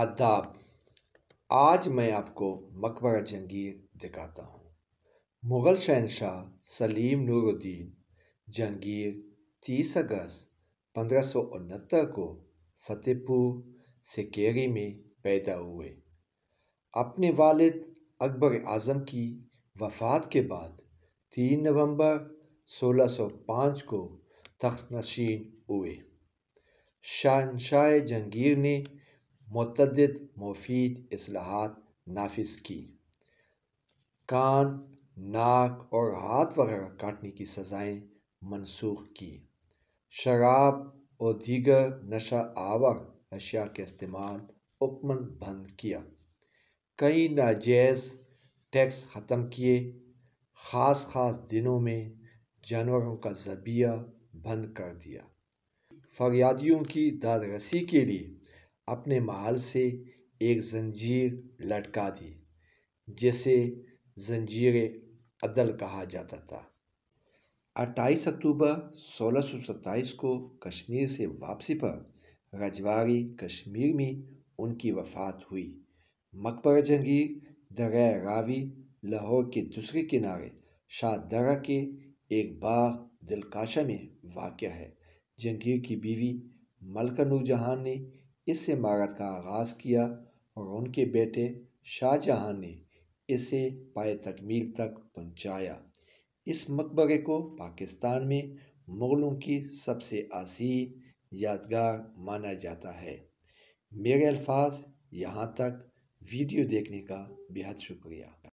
आदाब आज मैं आपको मकबरा जंगीर दिखाता हूँ मुग़ल शहनशाह सलीम नूरुद्दीन जंगीर 30 अगस्त पंद्रह को फतेहपुर सिकेरी में पैदा हुए अपने वालिद अकबर आज़म की वफात के बाद 3 नवंबर 1605 को तख्त नशीन हुए शहनशाह जंगीर ने मतद मुफीद असलाहत नाफिस की कान नाक और हाथ वगैरह काटने की सज़ाएं मनसूख की शराब और दीगर नशा आवर अशिया के इस्तेमाल हुक्मन बंद किया कई नाजायज़ टैक्स ख़त्म किए ख़ास ख़ास दिनों में जानवरों का जबिया बंद कर दिया फरियादियों की दादरसी के लिए अपने माल से एक जंजीर लटका दी जिसे जंजीर अदल कहा जाता था 28 अक्टूबर 1627 को कश्मीर से वापसी पर रजवाड़ी कश्मीर में उनकी वफात हुई मकबर जंगीर दर्या रावी लाहौर के दूसरे किनारे शाह के एक बाग दिलकाशा में वाक़ है जंगीर की बीवी मलका नूरजहान ने इस इमारत का आगाज़ किया और उनके बेटे शाहजहां ने इसे पाए तकमील तक पहुँचाया इस मकबरे को पाकिस्तान में मुग़लों की सबसे आसीन यादगार माना जाता है मेरे अल्फाज यहाँ तक वीडियो देखने का बेहद शुक्रिया